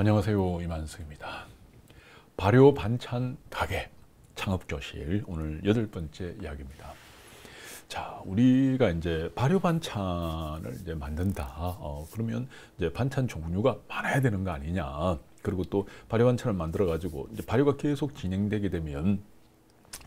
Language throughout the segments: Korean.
안녕하세요 이만수입니다 발효 반찬 가게 창업교실 오늘 여덟 번째 이야기입니다 자 우리가 이제 발효 반찬을 이제 만든다 어, 그러면 이제 반찬 종류가 많아야 되는 거 아니냐 그리고 또 발효 반찬을 만들어 가지고 이제 발효가 계속 진행되게 되면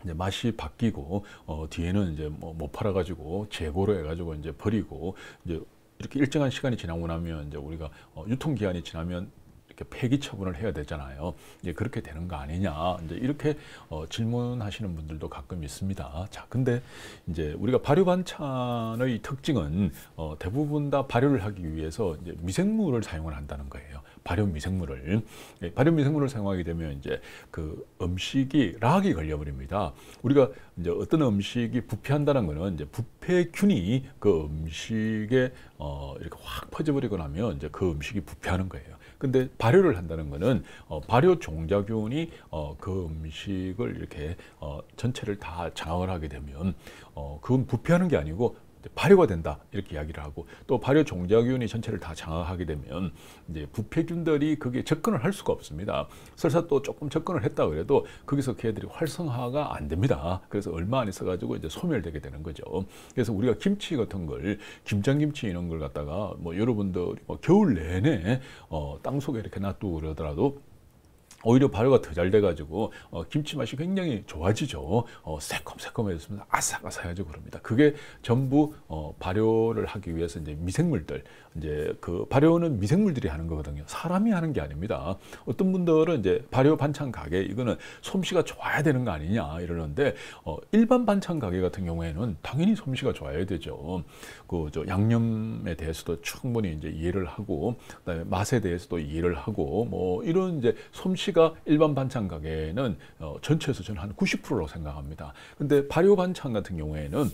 이제 맛이 바뀌고 어, 뒤에는 이제 뭐못 뭐 팔아 가지고 재고로 해 가지고 이제 버리고 이제 이렇게 일정한 시간이 지나고 나면 이제 우리가 어, 유통 기한이 지나면 이렇게 폐기 처분을 해야 되잖아요. 이제 그렇게 되는 거 아니냐. 이제 이렇게 어, 질문하시는 분들도 가끔 있습니다. 자, 근데 이제 우리가 발효 반찬의 특징은 어, 대부분 다 발효를 하기 위해서 이제 미생물을 사용을 한다는 거예요. 발효 미생물을 예, 발효 미생물을 사용하게 되면 이제 그 음식이 락이 걸려버립니다. 우리가 이제 어떤 음식이 부패한다는 거는 이제 부패균이 그 음식에 어, 이렇게 확 퍼져버리고 나면 이제 그 음식이 부패하는 거예요. 근데 발효를 한다는 거는 어, 발효 종자균이 어, 그 음식을 이렇게 어, 전체를 다 장악을 하게 되면 어, 그건 부패하는 게 아니고 발효가 된다 이렇게 이야기를 하고 또 발효 종자균이 전체를 다 장악하게 되면 이제 부패균들이 그게 접근을 할 수가 없습니다. 설사 또 조금 접근을 했다 그래도 거기서 걔들이 활성화가 안 됩니다. 그래서 얼마 안 있어 가지고 이제 소멸되게 되는 거죠. 그래서 우리가 김치 같은 걸 김장김치 이런 걸 갖다가 뭐 여러분들 뭐 겨울 내내 어, 땅 속에 이렇게 놔두고 그러더라도 오히려 발효가 더 잘 돼가지고 어, 김치 맛이 굉장히 좋아지죠. 어, 새콤새콤해졌습니다. 아삭아삭해지고 그럽니다. 그게 전부 어, 발효를 하기 위해서 이제 미생물들 이제 그 발효는 미생물들이 하는 거거든요. 사람이 하는 게 아닙니다. 어떤 분들은 이제 발효 반찬 가게 이거는 솜씨가 좋아야 되는 거 아니냐 이러는데 어, 일반 반찬 가게 같은 경우에는 당연히 솜씨가 좋아야 되죠. 그 저 양념에 대해서도 충분히 이제 이해를 하고 그다음에 맛에 대해서도 이해를 하고 뭐 이런 이제 솜씨 가지가 일반 반찬 가게는 어, 전체에서 저는 한 90%라고 생각합니다. 근데 발효 반찬 같은 경우에는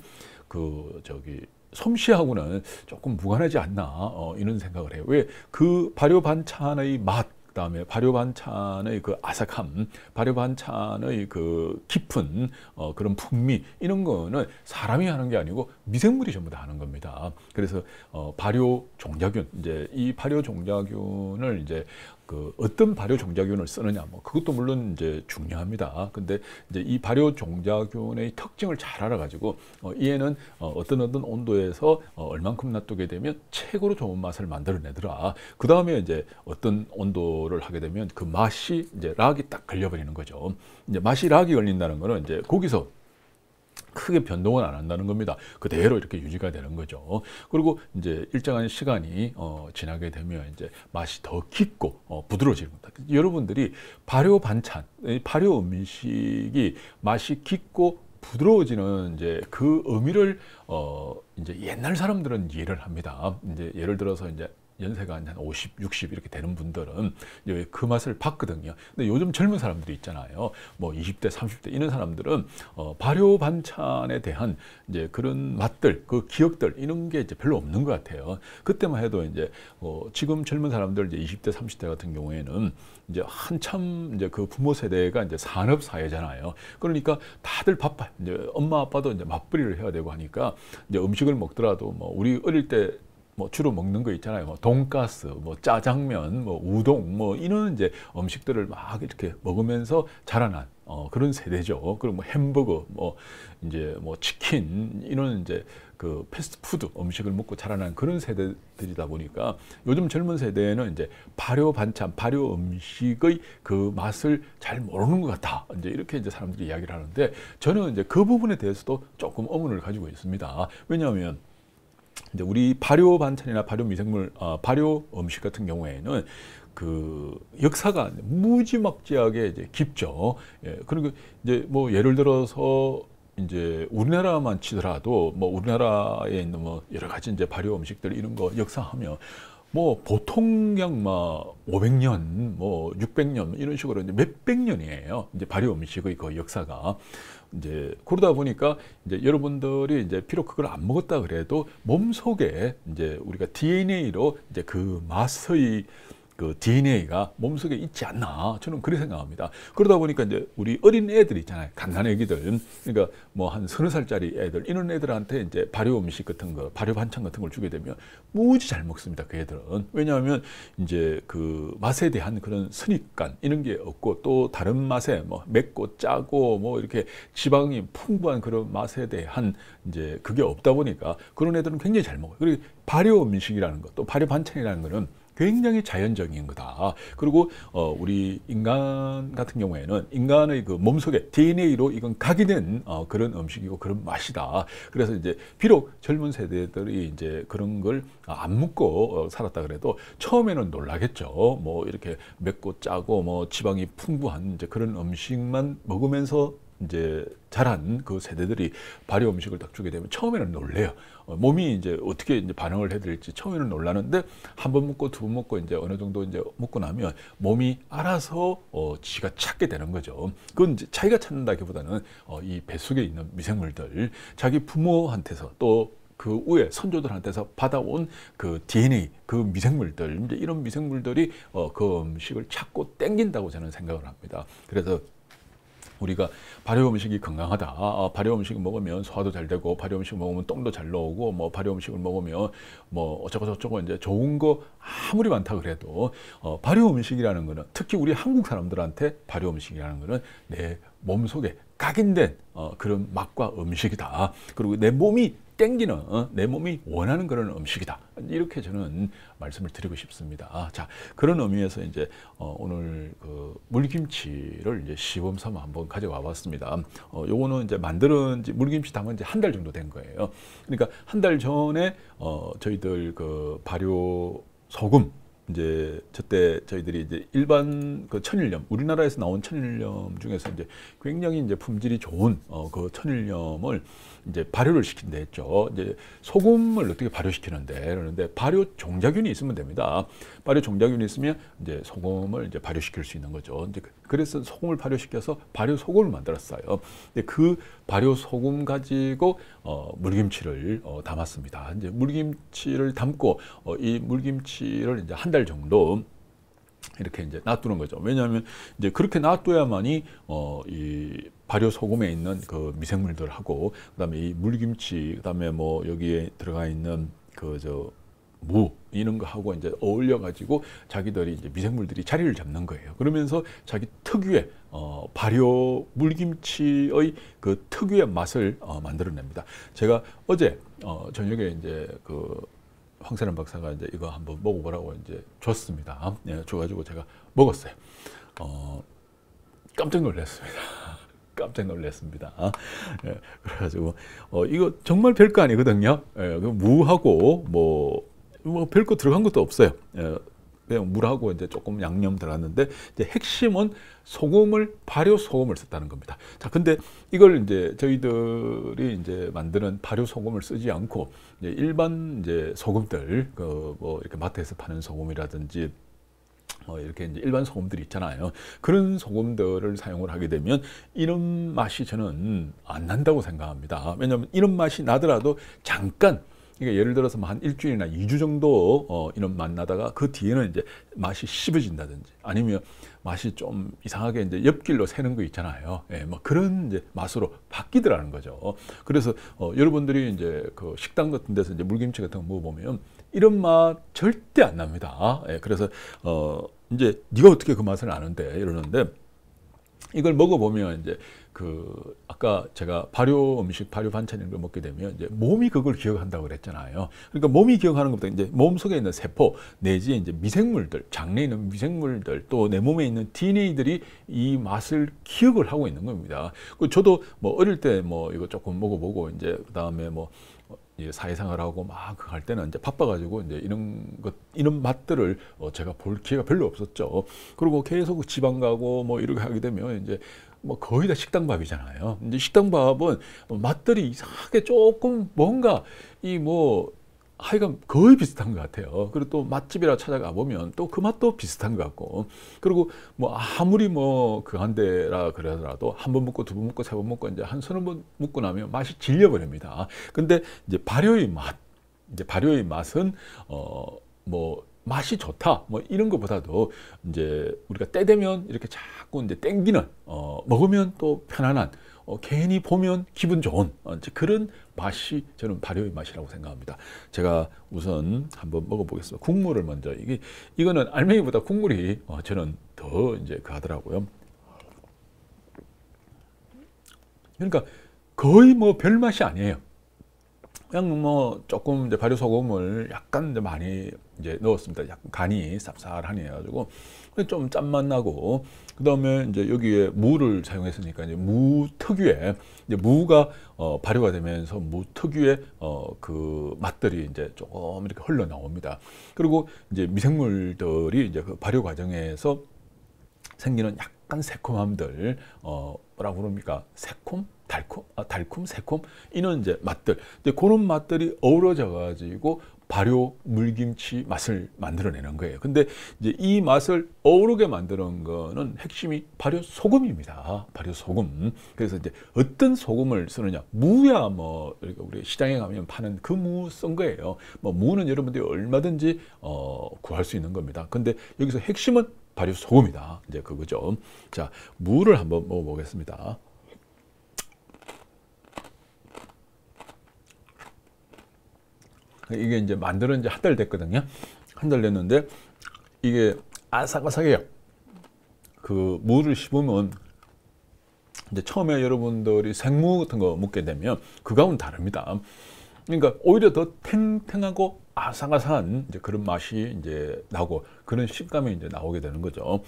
그 저기 솜씨하고는 조금 무관하지 않나 어, 이런 생각을 해요. 왜 그 발효 반찬의 맛 그다음에 발효 반찬의 그 아삭함, 발효 반찬의 그 깊은 어, 그런 풍미 이런 거는 사람이 하는 게 아니고 미생물이 전부 다 하는 겁니다. 그래서 어, 발효 종자균 이제 이 발효 종자균을 이제 그 어떤 발효 종자균을 쓰느냐 뭐 그것도 물론 이제 중요합니다. 근데 이제 이 발효 종자균의 특징을 잘 알아가지고 어, 얘는 어, 어떤 어떤 온도에서 어, 얼만큼 놔두게 되면 최고로 좋은 맛을 만들어내더라. 그 다음에 이제 어떤 온도를 하게 되면 그 맛이 이제 락이 딱 걸려버리는 거죠. 이제 맛이 락이 걸린다는 거는 이제 거기서 크게 변동은 안 한다는 겁니다. 그대로 이렇게 유지가 되는 거죠. 그리고 이제 일정한 시간이 어, 지나게 되면 이제 맛이 더 깊고 어, 부드러워지는 겁니다. 여러분들이 발효 반찬, 발효 음식이 맛이 깊고 부드러워지는 이제 그 의미를 어 이제 옛날 사람들은 이해를 합니다. 이제 예를 들어서 이제 연세가 한 50, 60 이렇게 되는 분들은 이제 그 맛을 봤거든요. 근데 요즘 젊은 사람들이 있잖아요. 뭐 20대, 30대 이런 사람들은 어, 발효 반찬에 대한 이제 그런 맛들, 그 기억들 이런 게 이제 별로 없는 것 같아요. 그때만 해도 이제 어, 지금 젊은 사람들 이제 20대, 30대 같은 경우에는 이제 한참 이제 그 부모 세대가 이제 산업 사회잖아요. 그러니까 다들 바빠. 이제 엄마 아빠도 이제 맞벌이를 해야 되고 하니까 이제 음식을 먹더라도 뭐 우리 어릴 때뭐 주로 먹는 거 있잖아요. 뭐 돈가스, 뭐 짜장면, 뭐 우동, 뭐 이런 이제 음식들을 막 이렇게 먹으면서 자라난 어, 그런 세대죠. 그리고 뭐 햄버거, 뭐 이제 뭐 치킨 이런 이제 그 패스트푸드 음식을 먹고 자라난 그런 세대들이다 보니까 요즘 젊은 세대에는 이제 발효 반찬, 발효 음식의 그 맛을 잘 모르는 것 같다. 이제 이렇게 이제 사람들이 이야기를 하는데 저는 이제 그 부분에 대해서도 조금 의문을 가지고 있습니다. 왜냐하면 이제 우리 발효 반찬이나 발효 미생물, 아, 발효 음식 같은 경우에는 그 역사가 무지막지하게 이제 깊죠. 예, 그리고 이제 뭐 예를 들어서 이제 우리나라만 치더라도 뭐 우리나라에 있는 뭐 여러 가지 이제 발효 음식들 이런 거 역사하면 뭐 보통 그막 500년, 뭐 600년 뭐 이런 식으로 이제 몇백 년이에요. 이제 발효 음식의 그 역사가. 이제 그러다 보니까 이제 여러분들이 이제 비록 그걸 안 먹었다 그래도 몸 속에 이제 우리가 DNA로 이제 그 맛의 그 DNA가 몸속에 있지 않나 저는 그렇게 생각합니다. 그러다 보니까 이제 우리 어린 애들 있잖아요. 갓난애기들 그러니까 뭐 한 서너 살짜리 애들 이런 애들한테 이제 발효 음식 같은 거 발효 반찬 같은 걸 주게 되면 무지 잘 먹습니다. 그 애들은 왜냐하면 이제 그 맛에 대한 그런 선입관 이런 게 없고 또 다른 맛에 뭐 맵고 짜고 뭐 이렇게 지방이 풍부한 그런 맛에 대한 이제 그게 없다 보니까 그런 애들은 굉장히 잘 먹어요. 그리고 발효 음식이라는 것또 발효 반찬이라는 거는 굉장히 자연적인 거다. 그리고 어, 우리 인간 같은 경우에는 인간의 그 몸속에 DNA로 이건 각인된 어, 그런 음식이고 그런 맛이다. 그래서 이제 비록 젊은 세대들이 이제 그런 걸안 묻고 어, 살았다 그래도 처음에는 놀라겠죠. 뭐 이렇게 맵고 짜고 뭐 지방이 풍부한 이제 그런 음식만 먹으면서 이제 자란 그 세대들이 발효 음식을 딱 주게 되면 처음에는 놀래요. 어, 몸이 이제 어떻게 이제 반응을 해드릴지 처음에는 놀라는데 한 번 먹고 두 번 먹고 이제 어느 정도 이제 먹고 나면 몸이 알아서 어, 지가 찾게 되는 거죠. 그건 이제 자기가 찾는다기보다는 어, 이 뱃속에 있는 미생물들 자기 부모한테서 또그 위에 선조들한테서 받아온 그 DNA, 그 미생물들, 이제 이런 미생물들이 어, 그 음식을 찾고 땡긴다고 저는 생각을 합니다. 그래서 우리가 발효 음식이 건강하다. 아, 아 발효 음식 먹으면 소화도 잘 되고 발효 음식 먹으면 똥도 잘 나오고 뭐 발효 음식을 먹으면 뭐 어쩌고 저쩌고 이제 좋은 거 아무리 많다 그래도 어, 발효 음식이라는 거는 특히 우리 한국 사람들한테 발효 음식이라는 거는 내 몸속에 각인된 어, 그런 맛과 음식이다. 그리고 내 몸이 땡기는 어, 내 몸이 원하는 그런 음식이다. 이렇게 저는 말씀을 드리고 싶습니다. 아, 자 그런 의미에서 이제 어, 오늘 그 물김치를 이제 시범 삼아 한번 가져와 봤습니다. 어, 요거는 이제 만드는 물김치 담은 이제 한달 정도 된 거예요. 그러니까 한 달 전에 어, 저희들 그 발효 소금 이제 저때 저희들이 이제 일반 그 천일염 우리나라에서 나온 천일염 중에서 이제 굉장히 이제 품질이 좋은 어그 천일염을 이제 발효를 시킨다 했죠. 이제 소금을 어떻게 발효시키는데 그러는데 발효 종자균이 있으면 됩니다. 발효 종자균이 있으면 이제 소금을 이제 발효시킬 수 있는 거죠. 이제 그, 그래서 소금을 발효시켜서 발효 소금을 만들었어요. 근데 그 발효 소금 가지고 어, 물김치를 어, 담았습니다. 이제 물김치를 담고 어, 이 물김치를 이제 한 달 정도 이렇게 이제 놔두는 거죠. 왜냐하면 이제 그렇게 놔둬야만이 어, 이 발효 소금에 있는 그 미생물들하고 그다음에 이 물김치 그다음에 뭐 여기에 들어가 있는 그 저 무 이런 거하고 이제 어울려 가지고 자기들이 이제 미생물들이 자리를 잡는 거예요. 그러면서 자기 특유의 어 발효 물김치의 그 특유의 맛을 어 만들어냅니다. 제가 어제 어 저녁에 이제 그 황세란 박사가 이제 이거 한번 먹어보라고 이제 줬습니다. 예, 줘가지고 제가 먹었어요. 어 깜짝 놀랐습니다. 깜짝 놀랐습니다. 아, 예, 그래가지고 어, 이거 정말 별거 아니거든요. 예, 그 무하고 뭐, 뭐 별거 들어간 것도 없어요. 예, 그냥 물하고 이제 조금 양념 들어갔는데 이제 핵심은 소금을 발효 소금을 썼다는 겁니다. 자, 근데 이걸 이제 저희들이 이제 만드는 발효 소금을 쓰지 않고 이제 일반 이제 소금들 그 뭐 이렇게 마트에서 파는 소금이라든지 어, 이렇게 이제 일반 소금들이 있잖아요. 그런 소금들을 사용을 하게 되면 이런 맛이 저는 안 난다고 생각합니다. 왜냐하면 이런 맛이 나더라도 잠깐 그러니까 예를 들어서 뭐 한 일주일이나 2주 정도 어, 이런 만나다가 그 뒤에는 이제 맛이 씹어진다든지 아니면 맛이 좀 이상하게 이제 옆길로 새는 거 있잖아요. 예, 뭐 그런 이제 맛으로 바뀌더라는 거죠. 그래서 어, 여러분들이 이제 그 식당 같은 데서 이제 물김치 같은 거 먹어보면 이런 맛 절대 안 납니다. 예, 그래서 어, 이제 네가 어떻게 그 맛을 아는데 이러는데 이걸 먹어보면 이제 그 아까 제가 발효 음식, 발효 반찬 이런 걸 먹게 되면 이제 몸이 그걸 기억한다고 그랬잖아요. 그러니까 몸이 기억하는 것보다 이제 몸 속에 있는 세포 내지 이제 미생물들, 장내에 있는 미생물들 또 내 몸에 있는 DNA들이 이 맛을 기억을 하고 있는 겁니다. 그 저도 뭐 어릴 때 뭐 이거 조금 먹어보고 이제 그 다음에 뭐이 사회생활하고 막 그 할 때는 이제 바빠가지고 이제 이런 것 이런 맛들을 어, 제가 볼 기회가 별로 없었죠. 그리고 계속 지방 가고 뭐 이렇게 하게 되면 이제 뭐 거의 다 식당밥이잖아요. 이제 식당밥은 뭐 맛들이 이상하게 조금 뭔가 이뭐 하여간 거의 비슷한 것 같아요. 그리고 또 맛집이라 찾아가 보면 또 그 맛도 비슷한 것 같고 그리고 뭐 아무리 뭐 그한 데라 그러더라도 한 번 먹고 두 번 먹고 세 번 먹고 이제 한 서너 번 먹고 나면 맛이 질려버립니다. 근데 이제 발효의 맛, 이제 발효의 맛은 어뭐 맛이 좋다 뭐 이런 것보다도 이제 우리가 때 되면 이렇게 자꾸 이제 땡기는 어 먹으면 또 편안한 어, 괜히 보면 기분 좋은 어, 그런 맛이 저는 발효의 맛이라고 생각합니다. 제가 우선 한번 먹어보겠습니다. 국물을 먼저 이게 이거는 알맹이보다 국물이 어, 저는 더 이제 가더라고요. 그 그러니까 거의 뭐 별 맛이 아니에요. 그냥 뭐 조금 이제 발효 소금을 약간 이제 많이 이제 넣었습니다. 약간 간이 쌉쌀하니 해가지고 좀 짠맛 나고 그 다음에 이제 여기에 무를 사용했으니까 이제 무 특유의 이제 무가 어, 발효가 되면서 무 특유의 어, 그 맛들이 이제 조금 이렇게 흘러 나옵니다. 그리고 이제 미생물들이 이제 그 발효 과정에서 생기는 약간 새콤함들 어, 뭐라고 그럽니까 새콤 달콤, 아, 달콤, 새콤 이런 이제 맛들. 근데 그런 맛들이 어우러져 가지고 발효 물김치 맛을 만들어내는 거예요. 근데 이제 이 맛을 어우르게 만드는 거는 핵심이 발효 소금입니다. 발효 소금. 그래서 이제 어떤 소금을 쓰느냐. 무야 뭐 우리 시장에 가면 파는 그 무 쓴 거예요. 뭐 무는 여러분들이 얼마든지 어, 구할 수 있는 겁니다. 근데 여기서 핵심은 발효 소금이다. 이제 그거죠. 자, 무를 한번 먹어보겠습니다. 이게 이제 만들은 지한 달 됐거든요. 한 달 됐는데 이게 아삭아삭해요. 그 물을 씹으면 이제 처음에 여러분들이 생무 같은 거 먹게 되면 그거와는 다릅니다. 그러니까 오히려 더 탱탱하고 아삭아삭한 이제 그런 맛이 이제 나고 그런 식감이 이제 나오게 되는 거죠.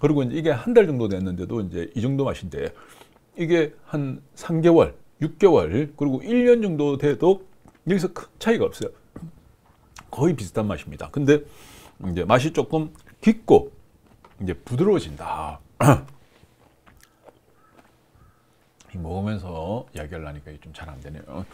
그리고 이제 이게 한 달 정도 됐는데도 이제 이 정도 맛인데 이게 한3개월6개월 그리고 1년 정도 돼도 여기서 큰 차이가 없어요. 거의 비슷한 맛입니다. 근데 이제 맛이 조금 깊고 이제 부드러워진다. 먹으면서 이야기를 하니까 좀 잘 안 되네요.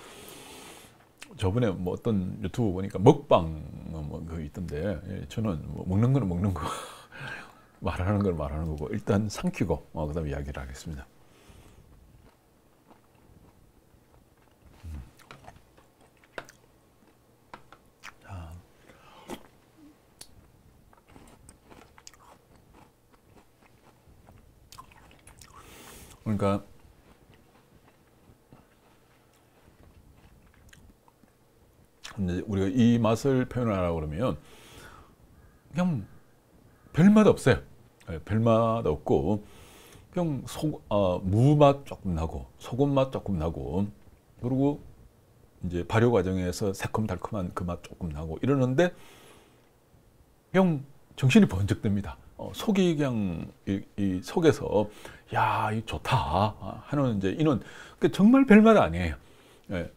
저번에 뭐 어떤 유튜브 보니까 먹방 뭐 그 있던데 예, 저는 뭐 먹는 거는 먹는 거 말하는 걸 말하는 거고 일단 삼키고 어, 그다음에 이야기를 하겠습니다. 그러니까 우리가 이 맛을 표현하라고 그러면 그냥 별맛 없어요. 예, 별맛 없고 그냥 소, 아, 무맛 조금 나고 소금맛 조금 나고 그리고 이제 발효 과정에서 새콤달콤한 그 맛 조금 나고 이러는데 그냥 정신이 번쩍 듭니다. 어, 소기경 이, 이 속에서 야, 이 좋다 아, 하는 이제 이는 그러니까 정말 별말 아니에요. 예.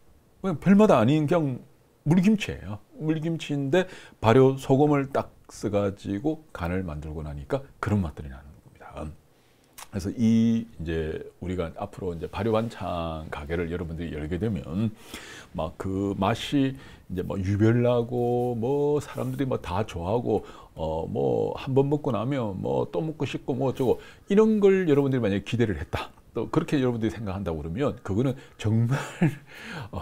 별말 아닌 그냥 물김치예요. 물김치인데 발효 소금을 딱 써가지고 간을 만들고 나니까 그런 맛들이 나는 겁니다. 그래서 이 이제 우리가 앞으로 이제 발효반찬 가게를 여러분들이 열게 되면 막 그 맛이 이제 뭐 유별나고 뭐 사람들이 뭐 다 좋아하고 어 뭐한 번 먹고 나면 뭐 또 먹고 싶고 뭐 어쩌고 이런 걸 여러분들이 만약에 기대를 했다 또 그렇게 여러분들이 생각한다고 그러면 그거는 정말 어,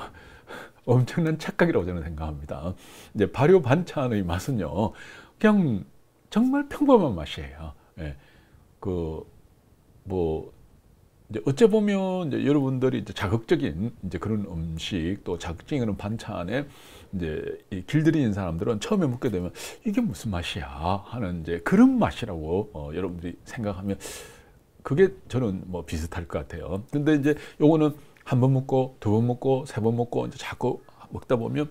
엄청난 착각이라고 저는 생각합니다. 이제 발효 반찬의 맛은요 그냥 정말 평범한 맛이에요. 예. 그뭐 이제 어째 보면 이제 여러분들이 이제 자극적인 이제 그런 음식 또 자극적인 그런 반찬에 이제 이 길들인 사람들은 처음에 먹게 되면 이게 무슨 맛이야 하는 이제 그런 맛이라고 어, 여러분들이 생각하면 그게 저는 뭐 비슷할 것 같아요. 근데 이제 요거는 한 번 먹고 두 번 먹고 세 번 먹고 이제 자꾸 먹다 보면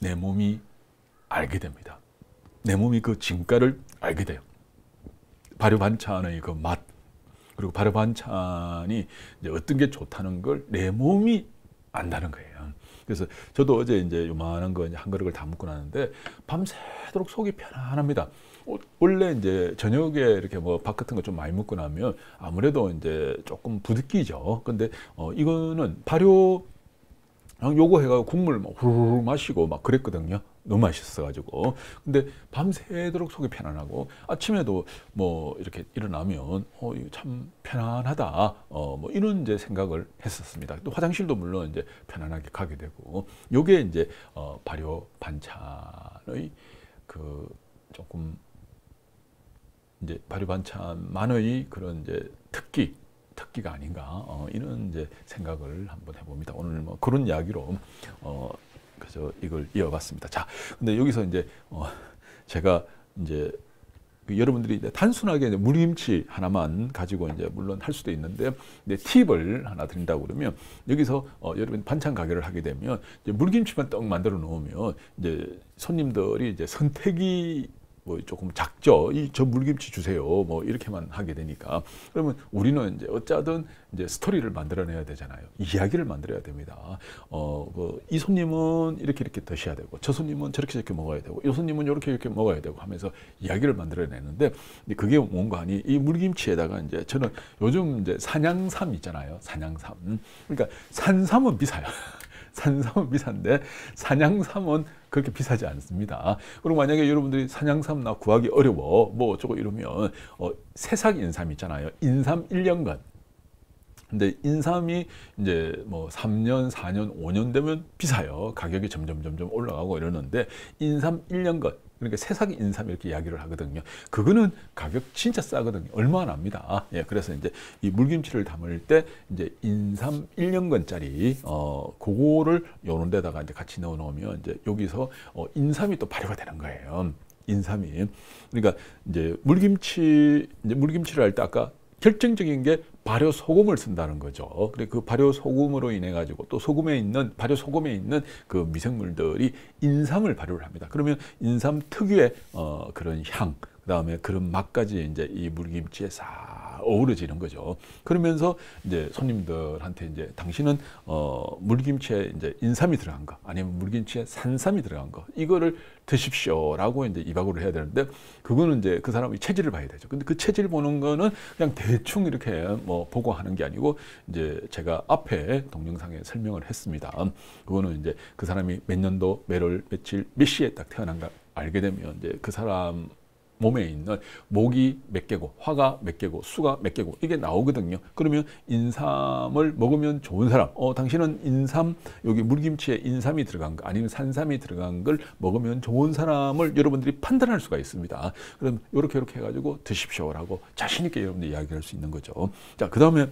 내 몸이 알게 됩니다. 내 몸이 그 진가를 알게 돼요. 발효 반찬의 그 맛, 그리고 바로 반찬이 어떤 게 좋다는 걸 내 몸이 안다는 거예요. 그래서 저도 어제 이제 요만한 거 한 그릇을 다 먹고 나는데 밤새도록 속이 편안합니다. 어, 원래 이제 저녁에 이렇게 뭐 밥 같은 거 좀 많이 먹고 나면 아무래도 이제 조금 부득기죠. 근데 어 이거는 발효 요거 해가 국물 막 후루룩 마시고 막 그랬거든요. 너무 맛있어가지고 근데 밤새도록 속이 편안하고 아침에도 뭐 이렇게 일어나면 어, 참 편안하다 어, 뭐 이런 이제 생각을 했었습니다. 또 화장실도 물론 이제 편안하게 가게 되고 요게 이제 어, 발효 반찬의 그 조금 이제 발효 반찬만의 그런 이제 특기 특기가 아닌가 어, 이런 이제 생각을 한번 해봅니다. 오늘 뭐 그런 이야기로 어, 그래서 이걸 이어봤습니다. 자, 근데 여기서 이제 어, 제가 이제 그 여러분들이 단순하게 이제 물김치 하나만 가지고 이제 물론 할 수도 있는데 이제 팁을 하나 드린다고 그러면 여기서 어, 여러분 반찬 가게를 하게 되면 물김치만 떡 만들어 놓으면 이제 손님들이 이제 선택이 뭐 조금 작죠. 이 저 물김치 주세요. 뭐 이렇게만 하게 되니까 그러면 우리는 이제 어쩌든 이제 스토리를 만들어내야 되잖아요. 이야기를 만들어야 됩니다. 어이 그 손님은 이렇게 이렇게 드셔야 되고 저 손님은 저렇게 저렇게 먹어야 되고 이 손님은 이렇게 이렇게 먹어야 되고 하면서 이야기를 만들어내는데 그게 뭔가 아니 이 물김치에다가 이제 저는 요즘 이제 산양삼 있잖아요. 산양삼 그러니까 산삼은 비싸요. 산삼은 비싼데 산양삼은 그렇게 비싸지 않습니다. 그리고 만약에 여러분들이 산양삼 나 구하기 어려워 뭐 어쩌고 이러면 어, 새싹 인삼 있잖아요. 인삼 1년간. 근데 인삼이 이제 뭐 3년, 4년, 5년 되면 비싸요. 가격이 점점 점점 올라가고 이러는데 인삼 1년간 그러니까 새싹 인삼 이렇게 이야기를 하거든요. 그거는 가격 진짜 싸거든요. 얼마 안 합니다. 예, 그래서 이제 이 물김치를 담을 때 이제 인삼 1년근짜리 어 그거를 요런 데다가 이제 같이 넣어 놓으면 이제 여기서 어 인삼이 또 발효가 되는 거예요. 인삼이. 그러니까 이제 물김치 이제 물김치를 할 때 아까 결정적인 게 발효 소금을 쓴다는 거죠. 그래 그 발효 소금으로 인해 가지고 또 소금에 있는 발효 소금에 있는 그 미생물들이 인삼을 발효를 합니다. 그러면 인삼 특유의 어, 그런 향, 그다음에 그런 맛까지 이제 이 물김치에 싹 어우러지는 거죠. 그러면서 이제 손님들한테 이제 당신은 어, 물김치에 이제 인삼이 들어간 거 아니면 물김치에 산삼이 들어간 거 이거를 드십시오라고 이제 이박으로 해야 되는데 그거는 이제 그 사람의 체질을 봐야 되죠. 근데 그 체질 보는 거는 그냥 대충 이렇게 뭐 보고 하는 게 아니고 이제 제가 앞에 동영상에 설명을 했습니다. 그거는 이제 그 사람이 몇 년도 매월 며칠 몇 시에 딱 태어난가 알게 되면 이제 그 사람 몸에 있는 목이 몇 개고 화가 몇 개고 수가 몇 개고 이게 나오거든요. 그러면 인삼을 먹으면 좋은 사람 어 당신은 인삼 여기 물김치에 인삼이 들어간 거 아니면 산삼이 들어간 걸 먹으면 좋은 사람을 여러분들이 판단할 수가 있습니다. 그럼 이렇게 이렇게 해가지고 드십시오라고 자신 있게 여러분들 이야기할 수 있는 거죠. 자그 다음에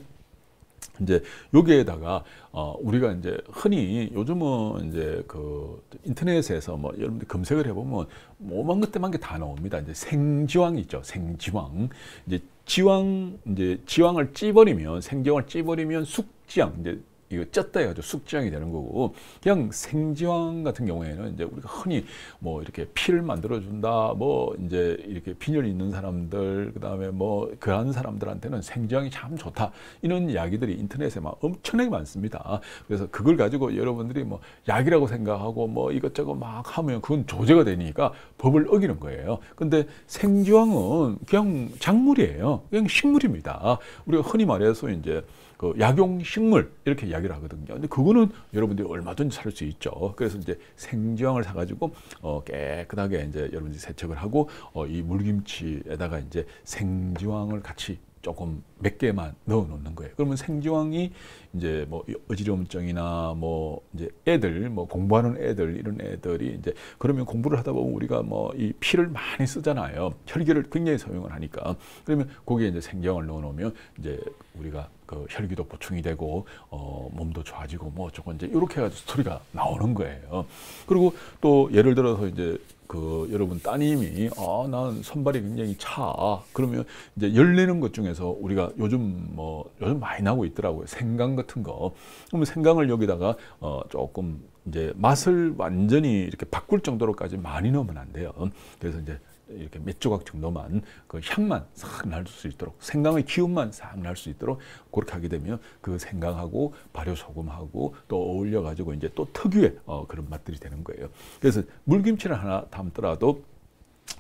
이제 여기에다가 어 우리가 이제 흔히 요즘은 이제 그 인터넷에서 뭐 여러분들 검색을 해보면 뭐만 그때만 게 다 나옵니다. 이제 생지황 있죠. 생지황 이제 지황 이제 지황을 찌버리면 생지황을 찌버리면 숙지황 이제 이거 쪘다 해가지고 숙지양이 되는 거고 그냥 생지황 같은 경우에는 이제 우리가 흔히 뭐 이렇게 피를 만들어 준다 뭐 이제 이렇게 빈혈이 있는 사람들 그다음에 뭐 그한 사람들한테는 생지황이 참 좋다 이런 이야기들이 인터넷에 막 엄청나게 많습니다 그래서 그걸 가지고 여러분들이 뭐 약이라고 생각하고 뭐 이것저것 막 하면 그건 조제가 되니까 법을 어기는 거예요 근데 생지황은 그냥 작물이에요 그냥 식물입니다 우리가 흔히 말해서 이제 그 약용 식물 이렇게 이야기를 하거든요. 근데 그거는 여러분들이 얼마든지 살 수 있죠. 그래서 이제 생지황을 사가지고 어, 깨끗하게 이제 여러분들이 세척을 하고 어, 이 물김치에다가 이제 생지황을 같이 조금 몇 개만 넣어 놓는 거예요. 그러면 생지황이 이제 뭐 어지러움증이나 뭐 이제 애들 뭐 공부하는 애들 이런 애들이 이제 그러면 공부를 하다 보면 우리가 뭐 이 피를 많이 쓰잖아요. 혈기를 굉장히 사용을 하니까. 그러면 거기에 이제 생지황을 넣어 놓으면 이제 우리가 그 혈기도 보충이 되고 어, 몸도 좋아지고 뭐 저거 이제 이렇게 해가지고 스토리가 나오는 거예요. 그리고 또 예를 들어서 이제 그 여러분 따님이 아난 선발이 굉장히 차 그러면 이제 열리는 것 중에서 우리가 요즘 뭐 요즘 많이 나고 있더라고요 생강 같은 거 그러면 생강을 여기다가 어 조금 이제 맛을 완전히 이렇게 바꿀 정도로까지 많이 넣으면 안 돼요 그래서 이제 이렇게 몇조각 정도만 그 향만 싹 날 수 있도록 생강의 기운만 싹 날 수 있도록 그렇게 하게 되면 그 생강하고 발효소금하고 또 어울려 가지고 이제 또 특유의 어, 그런 맛들이 되는 거예요. 그래서 물김치를 하나 담더라도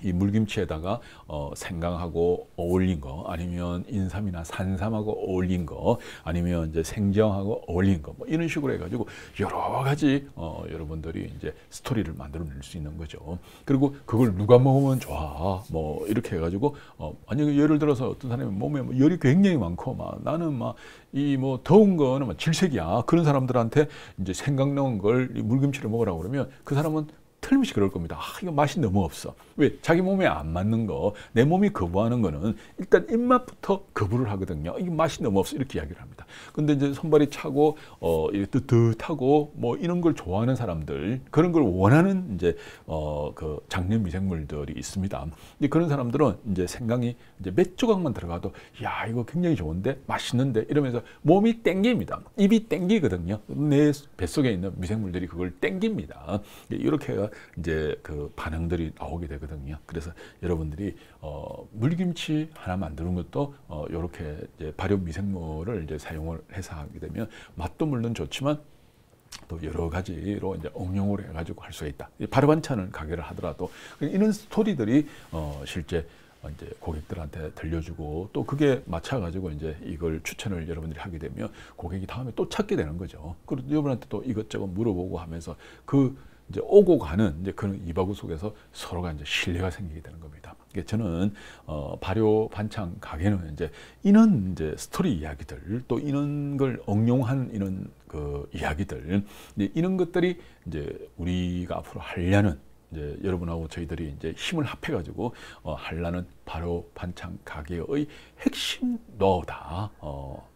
이 물김치에다가 어, 생강하고 어울린 거 아니면 인삼이나 산삼하고 어울린 거 아니면 이제 생정하고 어울린 거 뭐 이런 식으로 해가지고 여러 가지 어, 여러분들이 이제 스토리를 만들어낼 수 있는 거죠. 그리고 그걸 누가 먹으면 좋아 뭐 이렇게 해가지고 어, 만약에 예를 들어서 어떤 사람이 몸에 뭐 열이 굉장히 많고 막 나는 막 이 뭐 더운 거는 막 질색이야 그런 사람들한테 이제 생강 넣은 걸이 물김치를 먹으라고 그러면 그 사람은 틀림없이 그럴 겁니다. 아, 이거 맛이 너무 없어. 왜? 자기 몸에 안 맞는 거, 내 몸이 거부하는 거는 일단 입맛부터 거부를 하거든요. 이게 맛이 너무 없어. 이렇게 이야기를 합니다. 근데 이제 손발이 차고, 어, 뜨뜻하고, 뭐 이런 걸 좋아하는 사람들, 그런 걸 원하는 이제, 어, 그 장년 미생물들이 있습니다. 이제 그런 사람들은 이제 생강이 이제 몇 조각만 들어가도, 야, 이거 굉장히 좋은데, 맛있는데, 이러면서 몸이 땡깁니다. 입이 땡기거든요. 내 뱃속에 있는 미생물들이 그걸 땡깁니다. 예, 이렇게 이제 그 반응들이 나오게 되거든요. 그래서 여러분들이 어, 물김치 하나 만드는 것도 어, 이렇게 발효 미생물을 이제 사용을 해서 하게 되면 맛도 물론 좋지만 또 여러 가지로 이제 응용을 해가지고 할 수가 있다. 발효 반찬을 가게를 하더라도 이런 스토리들이 어, 실제 이제 고객들한테 들려주고 또 그게 맞춰가지고 이제 이걸 추천을 여러분들이 하게 되면 고객이 다음에 또 찾게 되는 거죠. 그리고 여러분한테 또 이것저것 물어보고 하면서 그 이제 오고 가는 이제 그런 이바구 속에서 서로가 이제 신뢰가 생기게 되는 겁니다. 저는 어, 발효 반창 가게는 이제 이런 이제 스토리 이야기들 또 이런 걸 응용한 이런 그 이야기들 이런 것들이 이제 우리가 앞으로 하려는 이제 여러분하고 저희들이 이제 힘을 합해 가지고 어, 하려는 바로 반창 가게의 핵심 너다. 어,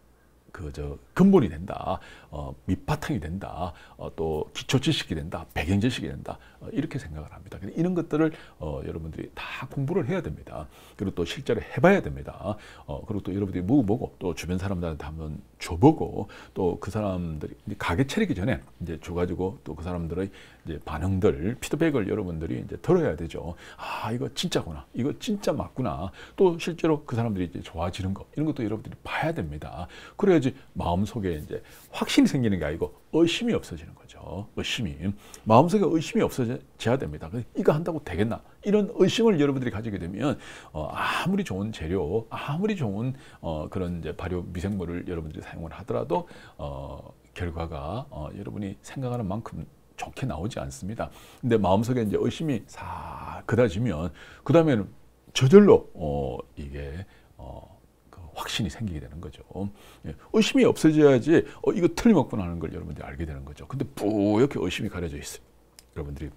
그저 근본이 된다, 어, 밑바탕이 된다, 어, 또 기초 지식이 된다, 배경 지식이 된다 어, 이렇게 생각을 합니다. 이런 것들을 어, 여러분들이 다 공부를 해야 됩니다. 그리고 또 실제로 해봐야 됩니다. 어, 그리고 또 여러분들이 묵어보고 또 주변 사람들한테 한번 줘보고 또 그 사람들이 가게 차리기 전에 이제 줘가지고 또 그 사람들의 이제 반응들, 피드백을 여러분들이 이제 들어야 되죠. 아, 이거 진짜구나. 이거 진짜 맞구나. 또 실제로 그 사람들이 이제 좋아지는 거. 이런 것도 여러분들이 봐야 됩니다. 그래야지 마음속에 이제 확신이 생기는 게 아니고 의심이 없어지는 거죠. 의심이. 마음속에 의심이 없어져야 됩니다. 이거 한다고 되겠나? 이런 의심을 여러분들이 가지게 되면 어, 아무리 좋은 재료, 아무리 좋은 어, 그런 이제 발효 미생물을 여러분들이 사용을 하더라도 어, 결과가 어, 여러분이 생각하는 만큼 좋게 나오지 않습니다. 근데 마음속에 이제 의심이 싹 그다지면 그 다음에는 저절로 어, 이게 어, 그 확신이 생기게 되는 거죠. 예, 의심이 없어져야지 어, 이거 틀림없구나 하는 걸 여러분들이 알게 되는 거죠. 근데 뿌옇게 의심이 가려져 있어요. 여러분들이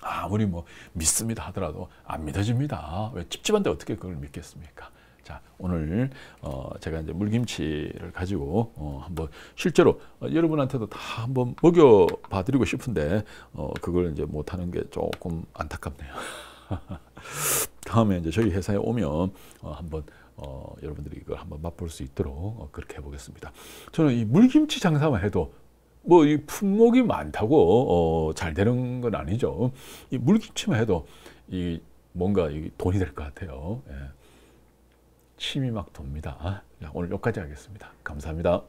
아무리 뭐 믿습니다 하더라도 안 믿어집니다. 왜 찝찝한데 어떻게 그걸 믿겠습니까? 자, 오늘 어 제가 이제 물김치를 가지고 어 한번 실제로 어, 여러분한테도 다 한번 먹여 봐 드리고 싶은데 어 그걸 이제 못 하는 게 조금 안타깝네요. 다음에 이제 저희 회사에 오면 어 한번 어 여러분들이 이걸 한번 맛볼 수 있도록 어 그렇게 해 보겠습니다. 저는 이 물김치 장사만 해도 뭐 이 품목이 많다고 어, 잘 되는 건 아니죠. 이 물김치만 해도 이 뭔가 이 돈이 될 것 같아요. 예. 침이 막 돕니다. 아, 오늘 여기까지 하겠습니다. 감사합니다.